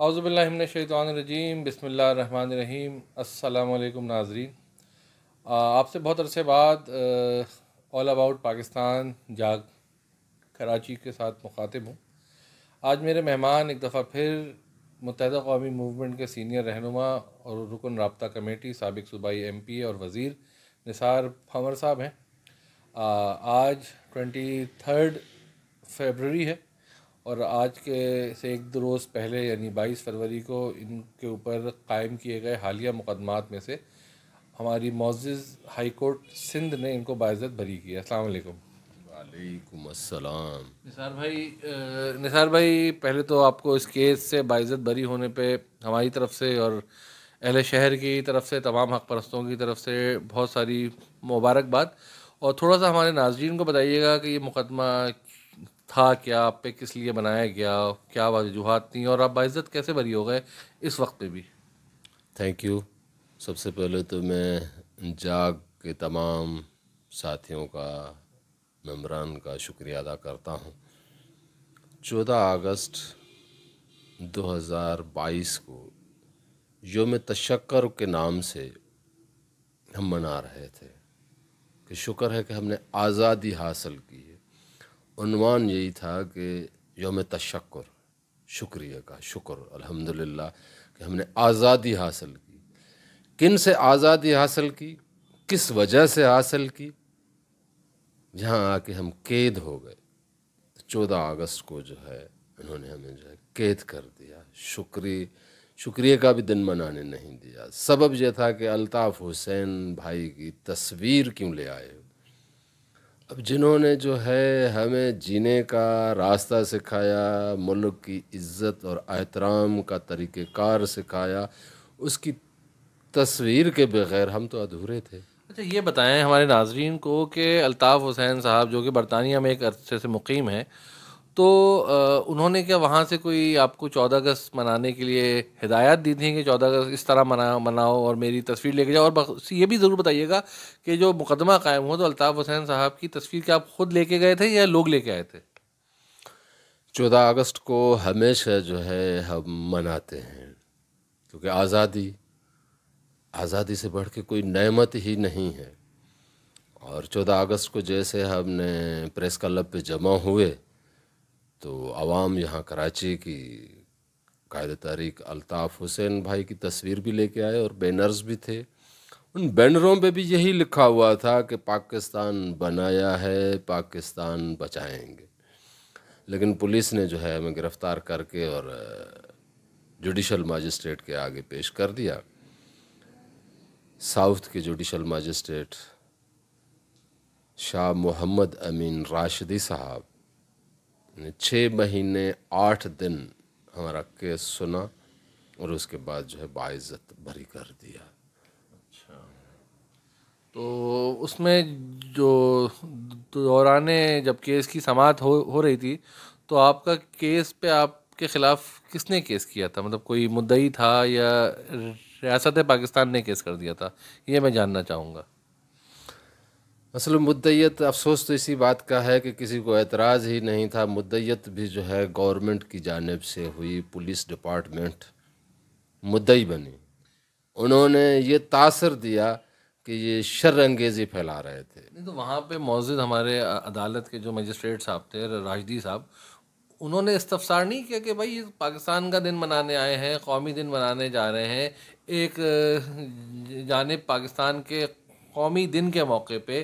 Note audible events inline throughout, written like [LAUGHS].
शैतवानरजीम बसमीम अल्लाम नाजरीन आपसे बहुत अरसे बाद ऑल अबाउट पाकिस्तान जाग कराची के साथ मुखातिब हूँ आज मेरे मेहमान एक दफ़ा फिर मुतहद कौमी मूवमेंट के सीनियर रहनुमा और रुकन रबता कमेटी सबक सूबाई एम पी और वज़ी निसार फंवर साहब हैं आज ट्वेंटी थर्ड फेबररी है और आज के से एक दो रोज़ पहले यानी बाईस फरवरी को इनके ऊपर कायम किए गए हालिया मुकदमात में से हमारी मोज़ हाई कोर्ट सिंध ने इनको बाज़त भरी की असल वालेकुम वालेकुम अस्सलाम निसार भाई निसार भाई पहले तो आपको इस केस से बाज़त भरी होने पे हमारी तरफ से और अहल शहर की तरफ से तमाम हक परस्तों की तरफ से बहुत सारी मुबारकबाद और थोड़ा सा हमारे नाजरन को बताइएगा कि ये मुकदमा था क्या आप पे किस लिए बनाया गया क्या वजूहत थी और आप बाइज़त कैसे भरी हो गए इस वक्त पे भी थैंक यू सबसे पहले तो मैं जाग के तमाम साथियों का मम्बरान का शुक्रिया अदा करता हूँ चौदह अगस्त 2022 को योम तशक्कर के नाम से हम मना रहे थे कि शुक्र है कि हमने आज़ादी हासिल की उनवान यही था कि योम तशक्र शुक्रिया का शुक्र अल्हम्दुलिल्लाह कि हमने आज़ादी हासिल की किन से आज़ादी हासिल की किस वजह से हासिल की जहाँ आके हम कैद हो गए चौदह अगस्त को जो है उन्होंने हमें जो है कैद कर दिया शुक्री शुक्रिया का भी दिन मनाने नहीं दिया सबब यह था कि अल्ताफ़ हुसैन भाई की तस्वीर क्यों ले आए हो अब जिन्होंने जो है हमें जीने का रास्ता सिखाया मुल्क की इज़्ज़त और एहतराम का तरीक़ार सिखाया उसकी तस्वीर के बग़ैर हम तो अधूरे थे अच्छा ये बताएं हमारे नाजरन को कि अल्ताफ़ हुसैन साहब जो कि बरतानिया में एक अरसे से मुकीम है तो उन्होंने क्या वहाँ से कोई आपको चौदह अगस्त मनाने के लिए हिदायत दी थी कि चौदह अगस्त इस तरह मना मनाओ और मेरी तस्वीर लेके जाओ और ये भी ज़रूर बताइएगा कि जो मुकदमा कायम हुआ तो अल्ताफ़ हुसैन साहब की तस्वीर क्या आप खुद लेके गए थे या लोग लेके आए थे चौदह अगस्त को हमेशा जो है हम मनाते हैं क्योंकि आज़ादी आज़ादी से बढ़ के कोई नमत ही नहीं है और चौदह अगस्त को जैसे हमने प्रेस क्लब पे जमा हुए तो आवाम यहाँ कराची की कायद तारीख अल्ताफ़ हुसैन भाई की तस्वीर भी लेके आए और बैनर्स भी थे उन बैनरों पे भी यही लिखा हुआ था कि पाकिस्तान बनाया है पाकिस्तान बचाएंगे लेकिन पुलिस ने जो है हमें गिरफ़्तार करके और जुडिशल मजिस्ट्रेट के आगे पेश कर दिया साउथ के जुडिशल मजिस्ट्रेट शाह मोहम्मद अमीन राशिदी साहब छः महीने आठ दिन हमारा केस सुना और उसके बाद जो है बाइज़त भरी कर दिया अच्छा तो उसमें जो दौरान जब केस की समात हो हो रही थी तो आपका केस पे आपके ख़िलाफ़ किसने केस किया था मतलब कोई मुद्दई था या रियासत पाकिस्तान ने केस कर दिया था ये मैं जानना चाहूँगा असल मुद्दत अफसोस तो इसी बात का है कि किसी को एतराज़ ही नहीं था मुद्दत भी जो है गवर्नमेंट की जानब से हुई पुलिस डिपार्टमेंट मुद्दई बनी उन्होंने ये तासर दिया कि ये शर अंगेज़ी फैला रहे थे नहीं तो वहाँ पे मौजूद हमारे अदालत के जो मजिस्ट्रेट साहब थे राजदी साहब उन्होंने इस्तफसार नहीं किया कि भाई पाकिस्तान का दिन मनाने आए हैं कौमी दिन मनाने जा रहे हैं एक जानब पाकिस्तान के कौमी दिन के मौके पे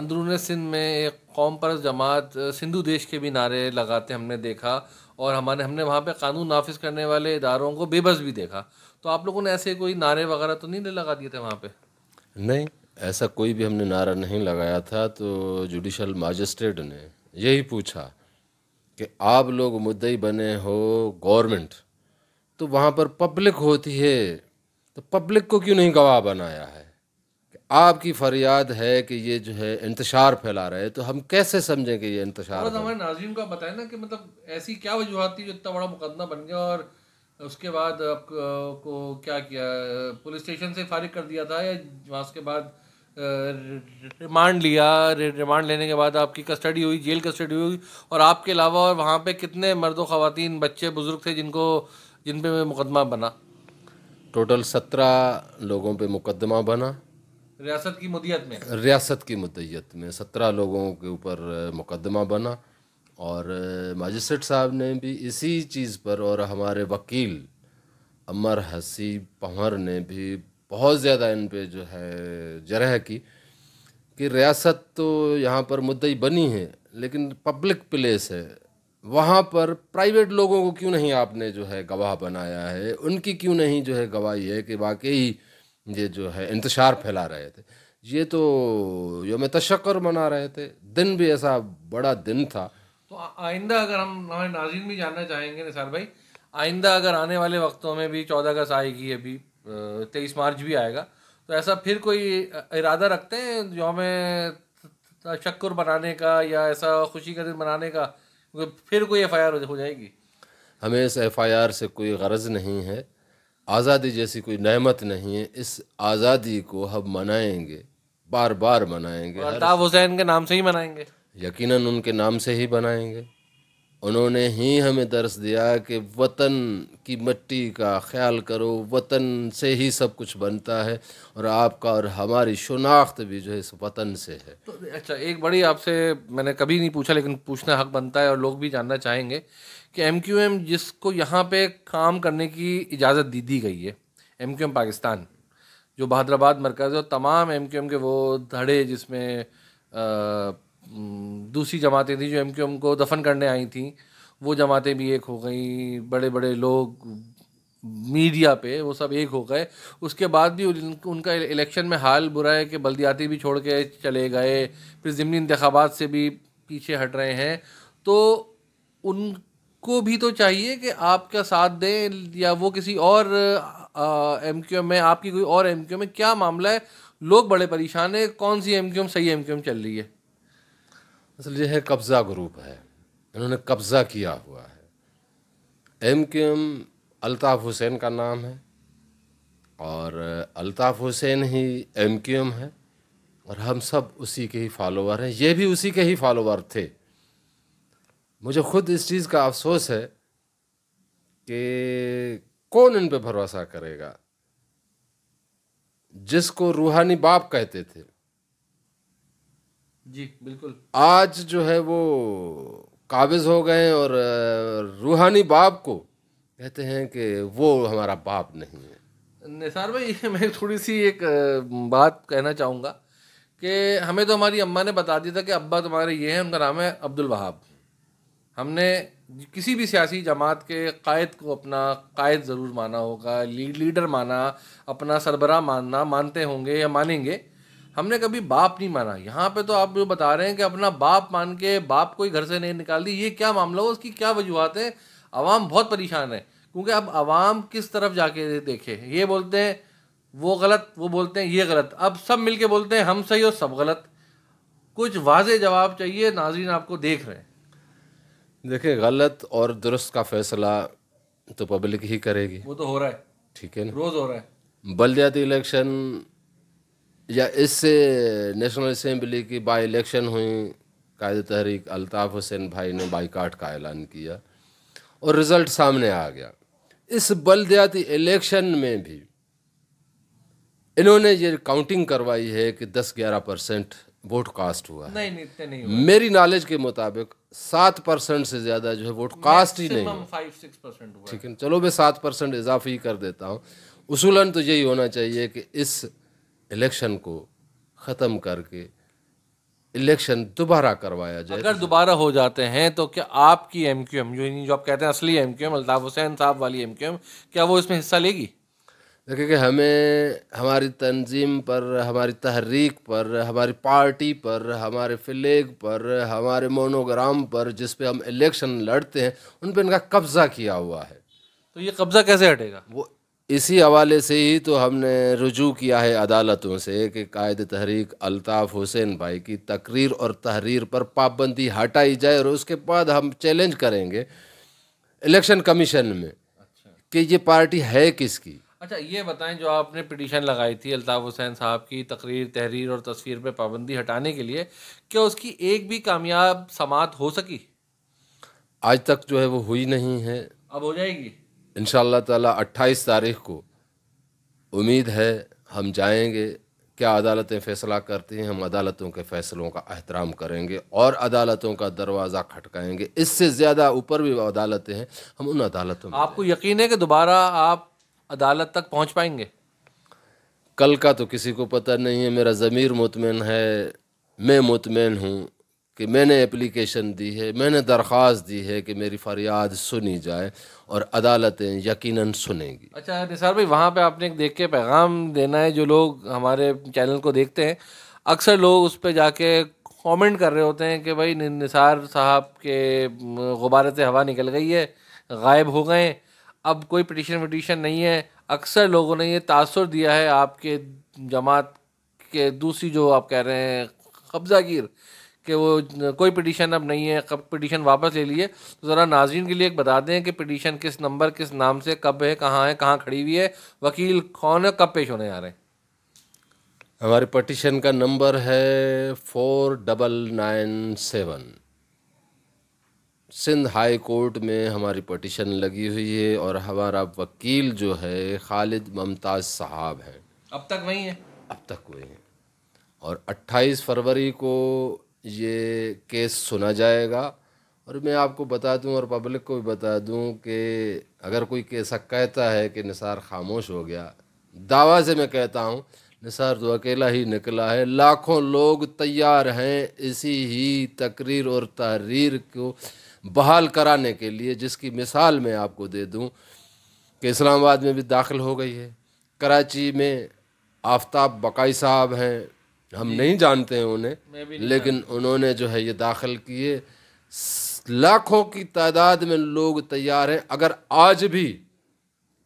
अंदरून सिंध में एक कौम पर जमात सिंधु देश के भी नारे लगाते हमने देखा और हमारे हमने वहाँ पे कानून नाफिज करने वाले इदारों को बेबस भी देखा तो आप लोगों ने ऐसे कोई नारे वगैरह तो नहीं लगा दिए थे वहाँ पे नहीं ऐसा कोई भी हमने नारा नहीं लगाया था तो जुडिशल मजिस्ट्रेट ने यही पूछा कि आप लोग मुद्दई बने हो गवर्नमेंट तो वहाँ पर पब्लिक होती है तो पब्लिक को क्यों नहीं गवाह बनाया है आपकी फरियाद है कि ये जो है इंतशार फैला रहे तो हम कैसे समझें कि ये इंतशार तो हमारे नाजीम का बताए ना कि मतलब ऐसी क्या वजूहत थी जो इतना बड़ा मुकदमा बन गया और उसके बाद आपको क्या किया पुलिस स्टेशन से फारिग कर दिया था या वहाँ के बाद रिमांड लिया रिमांड लेने के बाद आपकी कस्टडी हुई जेल कस्टडी हुई और आपके अलावा और वहाँ पे कितने मर्द ख़वातीन बच्चे बुज़ुर्ग थे जिनको जिन पे मुकदमा बना टोटल सत्रह लोगों पे मुकदमा बना रियासत की मुदियत में रियासत की मुदियत में सत्रह लोगों के ऊपर मुकदमा बना और मजिस्ट्रेट साहब ने भी इसी चीज़ पर और हमारे वकील अमर हसीब पंवर ने भी बहुत ज़्यादा इन पे जो है जरह की कि रियासत तो यहाँ पर मुद्दई बनी है लेकिन पब्लिक प्लेस है वहाँ पर प्राइवेट लोगों को क्यों नहीं आपने जो है गवाह बनाया है उनकी क्यों नहीं जो है गवाही है कि वाकई ये जो है इंतशार फैला रहे थे ये तो योम तशक्र मना रहे थे दिन भी ऐसा बड़ा दिन था तो आइंदा अगर हम हमारे नाजिन भी जानना चाहेंगे निसार भाई आइंदा अगर आने वाले वक्तों में भी चौदह अगस्त आएगी अभी तेईस मार्च भी आएगा तो ऐसा फिर कोई इरादा रखते हैं योम तशक्र बनाने का या ऐसा खुशी का दिन बनाने का फिर कोई एफ हो जाएगी हमें इस एफ से कोई गर्ज नहीं है आज़ादी जैसी कोई नहमत नहीं है इस आज़ादी को हम मनाएंगे बार बार मनाएंगे अल्ताफ हुसैन के नाम से ही मनाएंगे यकीनन उनके नाम से ही बनाएंगे उन्होंने ही हमें दर्स दिया कि वतन की मिट्टी का ख्याल करो वतन से ही सब कुछ बनता है और आपका और हमारी शनाख्त भी जो है इस वतन से है तो अच्छा एक बड़ी आपसे मैंने कभी नहीं पूछा लेकिन पूछना हक बनता है और लोग भी जानना चाहेंगे कि एम जिसको यहाँ पे काम करने की इजाज़त दी दी गई है एम क्यू एम पाकिस्तान जो बहादराबाद मरकज़ है और तमाम एम क्यू एम के वो धड़े जिसमें दूसरी जमातें थी जो एम को दफन करने आई थी वो जमातें भी एक हो गई बड़े बड़े लोग मीडिया पे वो सब एक हो गए उसके बाद भी उनका इलेक्शन में हाल बुरा है कि बल्दियाती भी छोड़ के चले गए फिर ज़मनी इंतबात से भी पीछे हट रहे हैं तो उन को भी तो चाहिए कि आपका साथ दें या वो किसी और एम क्यू एम में आपकी कोई और एम क्यू में क्या मामला है लोग बड़े परेशान हैं कौन सी एम क्यू एम सही एम क्यू एम चल रही है असल ये है कब्ज़ा ग्रुप है इन्होंने कब्ज़ा किया हुआ है M Q M Altaf Hussain का नाम है और अल्ताफ़ हुसैन ही एम क्यू एम है और हम सब उसी के ही फॉलोवर हैं ये भी उसी के ही फॉलोवर थे मुझे खुद इस चीज़ का अफसोस है कि कौन इन पे भरोसा करेगा जिसको रूहानी बाप कहते थे जी बिल्कुल आज जो है वो काबिज हो गए और रूहानी बाप को कहते हैं कि वो हमारा बाप नहीं है निसार भाई [LAUGHS] मैं थोड़ी सी एक बात कहना चाहूँगा कि हमें तो हमारी अम्मा ने बता दिया था कि अब्बा तुम्हारे ये हैं उनका नाम है अब्दुल वहाब हमने किसी भी सियासी जमात के कायद को अपना कायद ज़रूर माना होगा ली, लीडर माना अपना सरबरा मानना मानते होंगे या मानेंगे हमने कभी बाप नहीं माना यहाँ पे तो आप जो बता रहे हैं कि अपना बाप मान के बाप को ही घर से नहीं निकाल दी ये क्या मामला हो उसकी क्या वजूहत है आवाम बहुत परेशान है क्योंकि अब आवाम किस तरफ जाके देखे ये बोलते हैं वो गलत वो बोलते हैं ये गलत अब सब मिलके बोलते हैं हम सही और सब गलत कुछ वाज जवाब चाहिए नाजरीन आपको देख रहे हैं देखिए गलत और दुरुस्त का फैसला तो पब्लिक ही करेगी वो तो हो रहा है ठीक है ना रोज हो रहा है बलदियाती इलेक्शन या इससे नेशनल असम्बली की बाई इलेक्शन हुई कायद तहरीक अल्ताफ़ हुसैन भाई ने बाईकाट का ऐलान किया और रिज़ल्ट सामने आ गया इस बलदियाती इलेक्शन में भी इन्होंने ये काउंटिंग करवाई है कि 10-11 परसेंट वोट कास्ट हुआ है नहीं, नहीं, नहीं हुआ। मेरी नॉलेज के मुताबिक सात परसेंट से ज़्यादा जो है वोट कास्ट ही नहीं ठीक है चलो मैं सात परसेंट इजाफी कर देता हूँ उसूलन तो यही होना चाहिए कि इस इलेक्शन को ख़त्म करके इलेक्शन दोबारा करवाया जाए अगर दोबारा हो जाते हैं तो क्या आपकी एम क्यू एम जो आप कहते हैं असली M Q M Altaf Hussain साहब वाली एम क्यू एम क्या वो इसमें हिस्सा लेगी देखिए कि हमें हमारी तंजीम पर हमारी तहरीक पर हमारी पार्टी पर हमारे फ्लेग पर हमारे मोनोग्राम पर जिस पे हम इलेक्शन लड़ते हैं उन पे इनका कब्ज़ा किया हुआ है तो ये कब्ज़ा कैसे हटेगा वो इसी हवाले से ही तो हमने रुजू किया है अदालतों से कि कायद तहरीक अलताफ़ हुसैन भाई की तकरीर और तहरीर पर पाबंदी हटाई जाए और उसके बाद हम चैलेंज करेंगे इलेक्शन कमीशन में अच्छा। कि ये पार्टी है किसकी अच्छा ये बताएं जो आपने पिटीशन लगाई थी अल्ताफ़ हुसैन साहब की तकरीर तहरीर और तस्वीर पे पाबंदी हटाने के लिए क्या उसकी एक भी कामयाब समात हो सकी आज तक जो है वो हुई नहीं है अब हो जाएगी इन ताला अट्ठाईस तारीख को उम्मीद है हम जाएंगे क्या अदालतें फ़ैसला करती हैं हम अदालतों के फ़ैसलों का अहतराम करेंगे और अदालतों का दरवाज़ा खटकाएंगे इससे ज़्यादा ऊपर भी अदालतें हैं हम उन अदालतों में आपको यकीन है कि दोबारा आप अदालत तक पहुंच पाएंगे कल का तो किसी को पता नहीं है मेरा ज़मीर मुतमिन है मैं मुतमिन हूँ कि मैंने एप्लीकेशन दी है मैंने दरख्वास्त दी है कि मेरी फरियाद सुनी जाए और अदालतें यकीनन सुनेंगी अच्छा निसार भाई वहाँ पे आपने एक देख के पैगाम देना है जो लोग हमारे चैनल को देखते हैं अक्सर लोग उस पर जाके कमेंट कर रहे होते हैं कि भाई निसार साहब के गुबारत हवा निकल गई है गायब हो गए अब कोई पटिशन वटिशन नहीं है अक्सर लोगों ने ये तासर दिया है आपके जमात के दूसरी जो आप कह रहे हैं कब्जागिर कि वो कोई पटिशन अब नहीं है कब पटिशन वापस ले लिए तो ज़रा नाजीन के लिए एक बता दें कि पटिशन किस नंबर किस नाम से कब है कहाँ है कहाँ खड़ी हुई है वकील कौन है कब पेश होने आ रहे हैं हमारे पटिशन का नंबर है four double nine seven Sindh high court में हमारी पटिशन लगी हुई है और हमारा वकील जो है खालिद ममताज़ साहब हैं अब तक वही हैं अब तक वही हैं और 28 फरवरी को ये केस सुना जाएगा और मैं आपको बता दूं और पब्लिक को भी बता दूं कि अगर कोई केस कहता है कि निसार खामोश हो गया दावा से मैं कहता हूं निसार तो अकेला ही निकला है लाखों लोग तैयार हैं इसी ही तकरीर और तहरीर को बहाल कराने के लिए जिसकी मिसाल मैं आपको दे दूं कि इस्लामाबाद में भी दाखिल हो गई है कराची में आफ्ताब बकाई साहब हैं हम नहीं जानते हैं उन्हें लेकिन उन्होंने जो है ये दाखिल किए लाखों की तादाद में लोग तैयार हैं अगर आज भी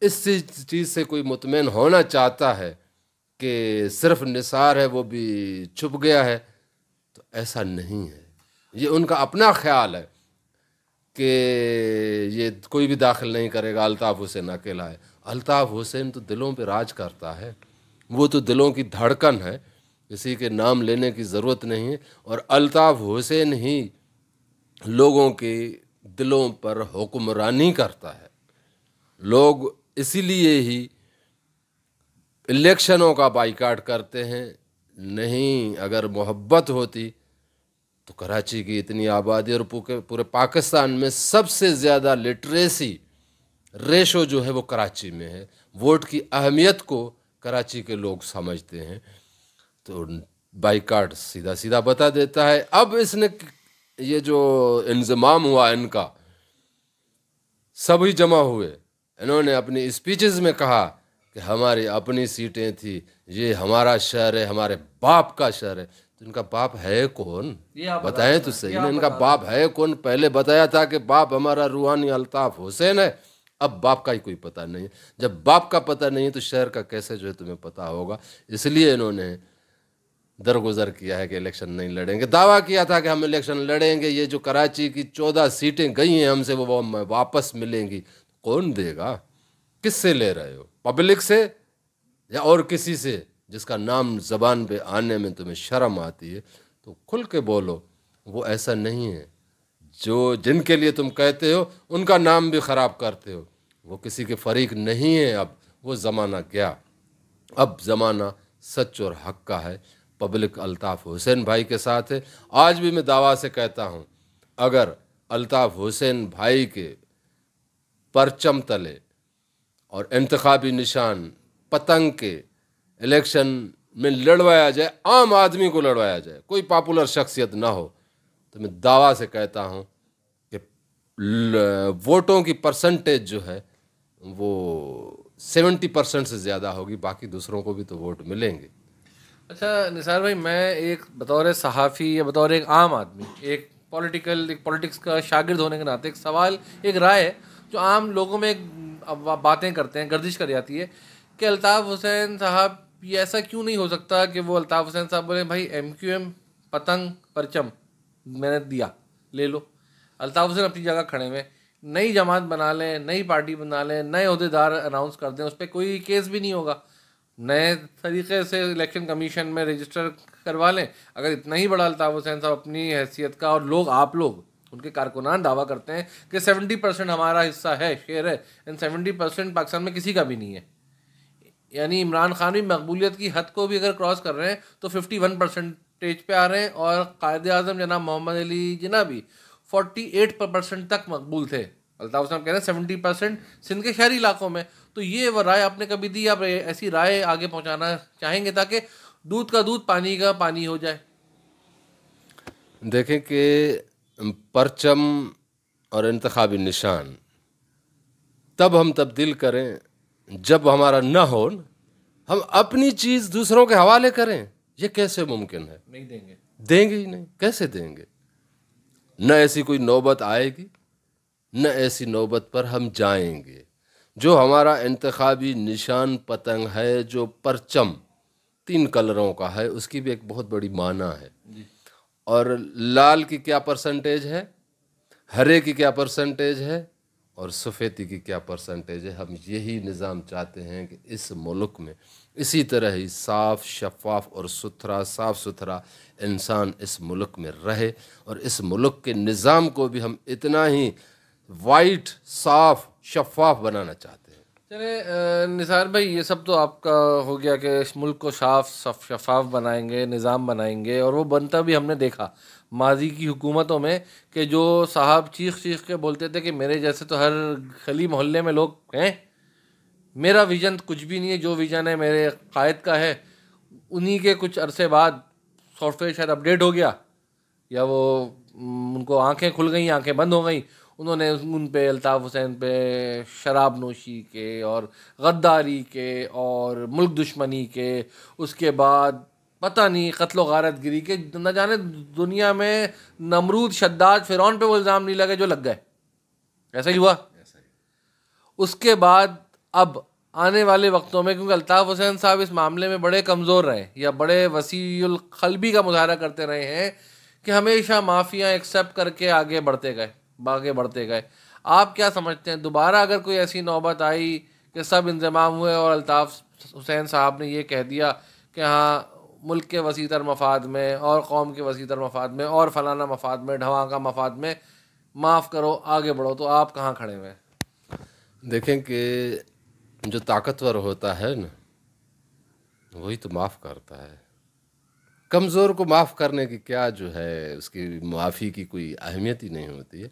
इस चीज़ से कोई मुतमिन होना चाहता है कि सिर्फ निसार है वो भी छुप गया है तो ऐसा नहीं है ये उनका अपना ख्याल है कि ये कोई भी दाखिल नहीं करेगा अल्ताफ़ हुसैन अकेला है अल्ताफ़ हुसैन तो दिलों पे राज करता है वो तो दिलों की धड़कन है किसी के नाम लेने की ज़रूरत नहीं है और अल्ताफ़ हुसैन ही लोगों के दिलों पर हुक्मरानी करता है लोग इसीलिए ही इलेक्शनों का बाइकाट करते हैं नहीं अगर मोहब्बत होती तो कराची की इतनी आबादी और पूरे पाकिस्तान में सबसे ज़्यादा लिटरेसी रेशो जो है वो कराची में है वोट की अहमियत को कराची के लोग समझते हैं तो बाइकाट सीधा सीधा बता देता है अब इसने ये जो इंजमाम हुआ इनका सभी जमा हुए इन्होंने अपनी स्पीचेस में कहा कि हमारी अपनी सीटें थी ये हमारा शहर है हमारे बाप का शहर है तो इनका बाप है कौन बताएं तो सही ना इनका बाप है कौन पहले बताया था कि बाप हमारा रूहानी अल्ताफ हुसैन है अब बाप का ही कोई पता नहीं है जब बाप का पता नहीं है तो शहर का कैसे जो है तुम्हें पता होगा इसलिए इन्होंने दरगुजर किया है कि इलेक्शन नहीं लड़ेंगे दावा किया था कि हम इलेक्शन लड़ेंगे ये जो कराची की चौदह सीटें गई हैं हमसे वो वापस मिलेंगी कौन देगा किससे ले रहे हो पब्लिक से या और किसी से जिसका नाम जबान पे आने में तुम्हें शर्म आती है तो खुल के बोलो वो ऐसा नहीं है जो जिनके लिए तुम कहते हो उनका नाम भी ख़राब करते हो वो किसी के फरीक नहीं है अब वो ज़माना गया अब ज़माना सच और हक का है पब्लिक अल्ताफ़ हुसैन भाई के साथ है आज भी मैं दावा से कहता हूँ अगर अल्ताफ़ हुसैन भाई के परचम तले और इंतबी निशान पतंग के इलेक्शन में लड़वाया जाए आम आदमी को लड़वाया जाए कोई पॉपुलर शख्सियत ना हो तो मैं दावा से कहता हूँ कि वोटों की परसेंटेज जो है वो सेवेंटी परसेंट से ज़्यादा होगी बाकी दूसरों को भी तो वोट मिलेंगे अच्छा निसार भाई मैं एक बतौर सहाफ़ी या बतौर एक आम आदमी एक पॉलिटिकल एक पॉलिटिक्स का शागिर्द होने के नाते एक सवाल एक राय है जो आम लोगों में एक अब बातें करते हैं गर्दिश कर जाती है कि अल्ताफ़ हुसैन साहब ये ऐसा क्यों नहीं हो सकता कि वो अल्ताफ़ हुसैन साहब बोले भाई एम क्यू एम पतंग परचम मैंने दिया ले लो अल्ताफ़ हुसैन अपनी जगह खड़े हुए नई जमात बना लें नई पार्टी बना लें नए अहदेदार अनाउंस कर दें उस पर कोई केस भी नहीं होगा नए तरीके से इलेक्शन कमीशन में रजिस्टर करवा लें अगर इतना ही बड़ा अल्ताफ़ हुसैन साहब अपनी हैसियत का और लोग आप लोग उनके कारकुनान दावा करते हैं कि सेवेंटी परसेंट हमारा हिस्सा है शेयर है एंड सेवेंटी परसेंट पाकिस्तान में किसी का भी नहीं है यानी इमरान खान भी मकबूलियत की हद को भी अगर क्रॉस कर रहे हैं तो फिफ्टी वन परसेंटेज पर आ रहे हैं और कायद अजम जनाब मोहम्मद अली जना भी फोर्टी एट परसेंट तक मकबूल थे अल्ताफ साहब कह रहे हैं सेवेंटी परसेंट सिंध के शहरी इलाकों में तो ये वह राय आपने कभी दी आप ऐसी राय आगे पहुंचाना चाहेंगे ताकि दूध का दूध पानी का पानी हो जाए देखें कि परचम और इंतबी निशान तब हम तब्दील करें जब हमारा न हो हम अपनी चीज़ दूसरों के हवाले करें ये कैसे मुमकिन है नहीं देंगे देंगे ही नहीं कैसे देंगे न ऐसी कोई नौबत आएगी न ऐसी नौबत पर हम जाएंगे जो हमारा इंतबी निशान पतंग है जो परचम तीन कलरों का है उसकी भी एक बहुत बड़ी माना है और लाल की क्या परसेंटेज है हरे की क्या परसेंटेज है और सफ़ेदी की क्या परसेंटेज है हम यही निज़ाम चाहते हैं कि इस मुल्क में इसी तरह ही साफ़ शफाफ और सुथरा साफ़ सुथरा इंसान इस मुल्क में रहे और इस मुल्क के निज़ाम को भी हम इतना ही वाइट साफ़ शफाफ बनाना चाहते हैं चले निसार भाई ये सब तो आपका हो गया कि इस मुल्क को साफ शफाफ बनाएंगे निज़ाम बनाएंगे और वो बनता भी हमने देखा माजी की हुकूमतों में कि जो साहब चीख चीख के बोलते थे कि मेरे जैसे तो हर खली मोहल्ले में लोग हैं मेरा विजन कुछ भी नहीं है जो विजन है मेरे कायद का है उन्हीं के कुछ अरसे बाद सॉफ्टवेयर शायद अपडेट हो गया या वो उनको आंखें खुल गई आंखें बंद हो गई उन्होंने उन पे अल्ताफ़ हुसैन पे शराब नोशी के और गद्दारी के और मुल्क दुश्मनी के उसके बाद पता नहीं कत्ल गारत गिरी के न जाने दुनिया में नमरूद शद्दाद फिरौन पे वो इल्ज़ाम नहीं लगे जो लग गए ऐसा ही हुआ उसके बाद अब आने वाले वक्तों में क्योंकि अल्ताफ़ हुसैन साहब इस मामले में बड़े कमज़ोर रहे या बड़े वसील का मुजाहरा करते रहे हैं कि हमेशा माफ़िया एक्सेप्ट करके आगे बढ़ते गए आगे बढ़ते गए आप क्या समझते हैं दोबारा अगर कोई ऐसी नौबत आई कि सब इंजमाम हुए और अल्ताफ़ हुसैन साहब ने ये कह दिया कि हाँ मुल्क के वसी तर मफाद में और कौम के वसी तर मफाद में और फलाना मफाद में ढवाका मफाद में माफ़ करो आगे बढ़ो तो आप कहाँ खड़े हुए देखें कि जो ताकतवर होता है ना वही तो माफ़ करता है कमज़ोर को माफ़ करने की क्या जो है उसकी माफ़ी की कोई अहमियत ही नहीं होती है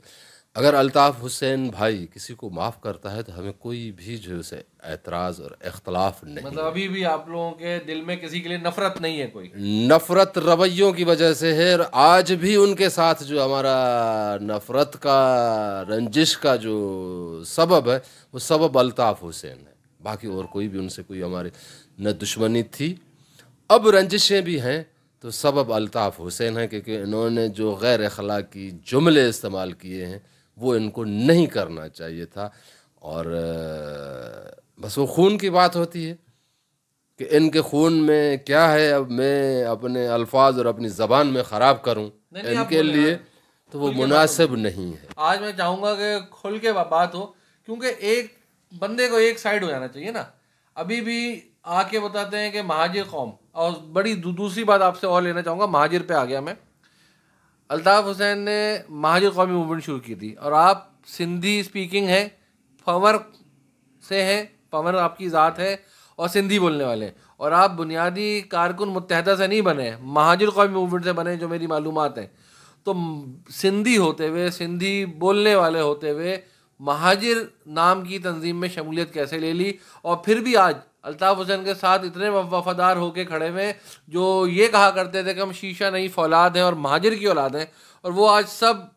अगर अल्ताफ़ हुसैन भाई किसी को माफ़ करता है तो हमें कोई भी जो है एतराज़ और अख्तलाफ नहीं मतलब अभी भी आप लोगों के दिल में किसी के लिए नफ़रत नहीं है कोई नफ़रत रवैयों की वजह से है और आज भी उनके साथ जो हमारा नफ़रत का रंजिश का जो सबब है वो सबब अल्ताफ़ हुसैन है बाकी और कोई भी उनसे कोई हमारी न दुश्मनी थी अब रंजिशें भी हैं तो सबब अलताफ़ हुसैन है क्योंकि इन्होंने जो गैर अखलाकी जुमले इस्तेमाल किए हैं वो इनको नहीं करना चाहिए था और बस वो खून की बात होती है कि इनके खून में क्या है अब मैं अपने अल्फाज और अपनी ज़बान में ख़राब करूं इनके लिए तो वो मुनासिब नहीं है आज मैं चाहूँगा कि खुल के बात हो क्योंकि एक बंदे को एक साइड हो जाना चाहिए ना अभी भी आके बताते हैं कि महाजिर कौम और बड़ी दूसरी बात आपसे और लेना चाहूँगा महाजिर पे आ गया मैं अल्ताफ़ हुसैन ने महाजिर कौमी मूवमेंट शुरू की थी और आप सिंधी स्पीकिंग हैं पवर से हैं पवर आपकी ज़ात है और सिंधी बोलने वाले और आप बुनियादी कारकुन मुतहदा से नहीं बने महाजिर कौमी मूवमेंट से बने जो मेरी मालूम है तो सिंधी होते हुए सिंधी बोलने वाले होते हुए महाजिर नाम की तंजीम में शमूलियत कैसे ले ली और फिर भी आज अल्ताफ़ हुसैन के साथ इतने वफादार होके खड़े हुए जो ये कहा करते थे कि हम शीशा नहीं फौलाद हैं और महाजिर की औलाद हैं और वो आज सब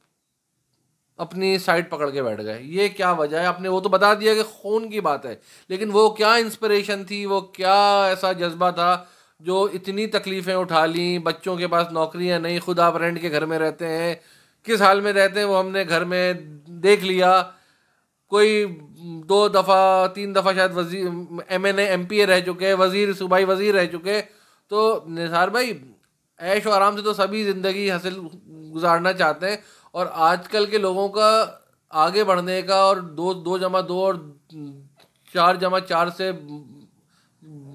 अपनी साइड पकड़ के बैठ गए ये क्या वजह है आपने वो तो बता दिया कि खून की बात है लेकिन वो क्या इंस्परेशन थी वो क्या ऐसा जज्बा था जो इतनी तकलीफ़ें उठा ली बच्चों के पास नौकरियाँ नहीं खुद आप रेंट के घर में रहते हैं किस हाल में रहते हैं वो हमने घर में देख लिया कोई दो दफ़ा तीन दफ़ा शायद वजीर M N M P A रह चुके हैं वज़ीर सूबाई वज़ीर रह चुके तो निसार भाई ऐश और आराम से तो सभी ज़िंदगी हासिल गुजारना चाहते हैं और आजकल के लोगों का आगे बढ़ने का और दो दो जमा दो और चार जमा चार से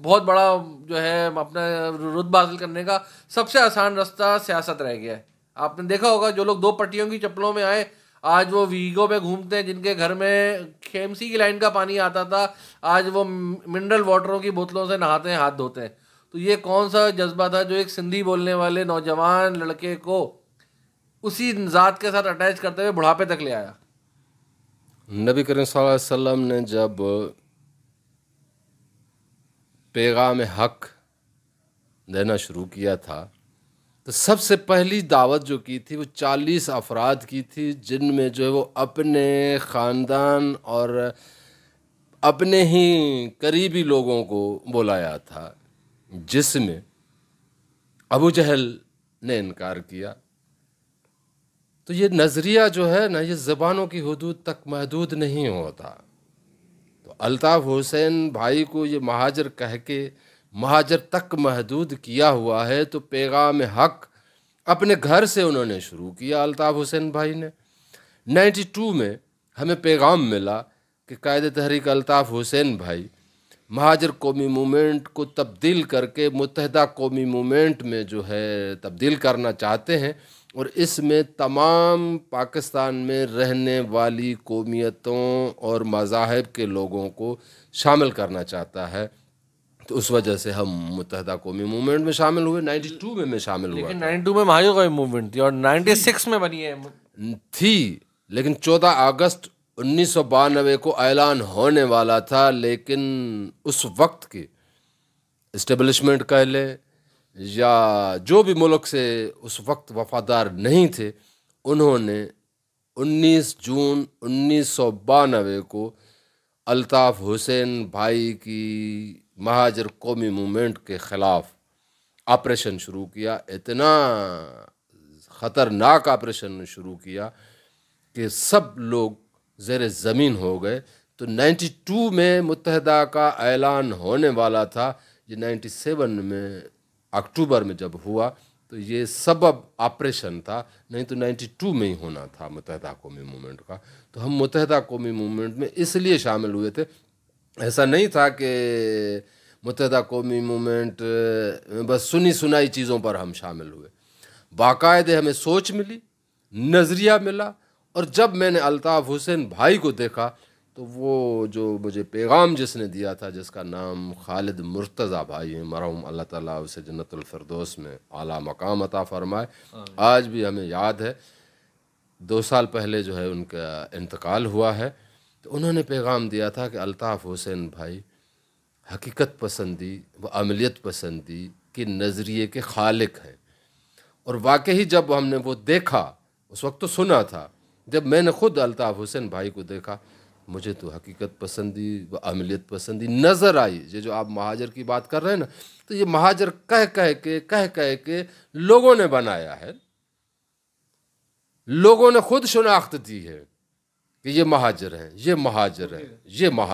बहुत बड़ा जो है अपना रुतबा हासिल करने का सबसे आसान रास्ता सियासत रह गया है आपने देखा होगा जो लोग दो पट्टियों की चप्पलों में आए आज वो वीगो पे घूमते हैं जिनके घर में खेमसी की लाइन का पानी आता था आज वो मिनरल वाटरों की बोतलों से नहाते हैं हाथ धोते हैं तो ये कौन सा जज्बा था जो एक सिंधी बोलने वाले नौजवान लड़के को उसी ज़ात के साथ अटैच करते हुए बुढ़ापे तक ले आया नबी करीम वसल्लम ने जब पैगाम हक देना शुरू किया था तो सबसे पहली दावत जो की थी वो चालीस अफराद की थी जिनमें जो है वो अपने ख़ानदान और अपने ही करीबी लोगों को बुलाया था जिसमें अबू जहल ने इनकार किया तो ये नज़रिया जो है ना ये ज़बानों की हदूद तक महदूद नहीं होता तो अलताफ़ हुसैन भाई को ये महाजर कह के महाजर तक महदूद किया हुआ है तो पैगाम हक अपने घर से उन्होंने शुरू किया अलताफ़ हुसैन भाई ने 92 में हमें पैगाम मिला कि कायद तहरीक अलताफ हुसैन भाई महाजर कौमी मूवमेंट को तब्दील करके मुतहदा कौमी मूवमेंट में जो है तब्दील करना चाहते हैं और इसमें तमाम पाकिस्तान में रहने वाली कौमियतों और मज़ाहब के लोगों को शामिल करना चाहता है तो उस वजह से हम मुतहदा कौमी मूवमेंट में शामिल हुए नाइन्टी टू में मैं शामिल हुआ लेकिन टू में महाजन कौमी मूवमेंट थी और नाइन्टी सिक्स में बनी है थी लेकिन चौदह अगस्त उन्नीस सौ बानवे को ऐलान होने वाला था लेकिन उस वक्त के इस्टेब्लिशमेंट कह लें या जो भी मुल्क से उस वक्त वफादार नहीं थे उन्होंने 19 जून उन्नीस सौ बानवे को अलताफ़ हुसैन भाई की महाजर कौमी मूवमेंट के ख़िलाफ़ ऑपरेशन शुरू किया इतना ख़तरनाक ऑपरेशन शुरू किया कि सब लोग जेर ज़मीन हो गए तो 92 में मुतहदा का ऐलान होने वाला था ये 97 में अक्टूबर में जब हुआ तो ये सबब ऑपरेशन था नहीं तो 92 में ही होना था मुतहदा कौमी मूवमेंट का तो हम मुतहदा कौमी मूवमेंट में इसलिए शामिल हुए थे ऐसा नहीं था कि मुतदा कौमी मूमेंट बस सुनी सुनाई चीज़ों पर हम शामिल हुए बाकायदे हमें सोच मिली नज़रिया मिला और जब मैंने अलताफ़ हुसैन भाई को देखा तो वो जो मुझे पैगाम जिसने दिया था जिसका नाम खालिद मुर्तज़ा भाई है मरहूम अल्लाह ताला उसे जन्नतफरदोस में आला मकाम अता फरमाए आज भी हमें याद है दो साल पहले जो है उनका इंतकाल हुआ है तो उन्होंने पैगाम दिया था कि अल्ताफ़ हुसैन भाई हकीकत पसंदी व अमलीत पसंदी के नज़रिए के खालिक हैं और वाकई जब हमने वो देखा उस वक्त तो सुना था जब मैंने खुद अल्ताफ़ हुसैन भाई को देखा मुझे तो हकीकत पसंदी व अमलीत पसंदी नज़र आई ये जो आप महाजर की बात कर रहे हैं ना तो ये महाजर कह कह के कह कह के लोगों ने बनाया है लोगों ने खुद शनाख्त दी है कि ये महाजर हैं ये महाजर हैं ये महा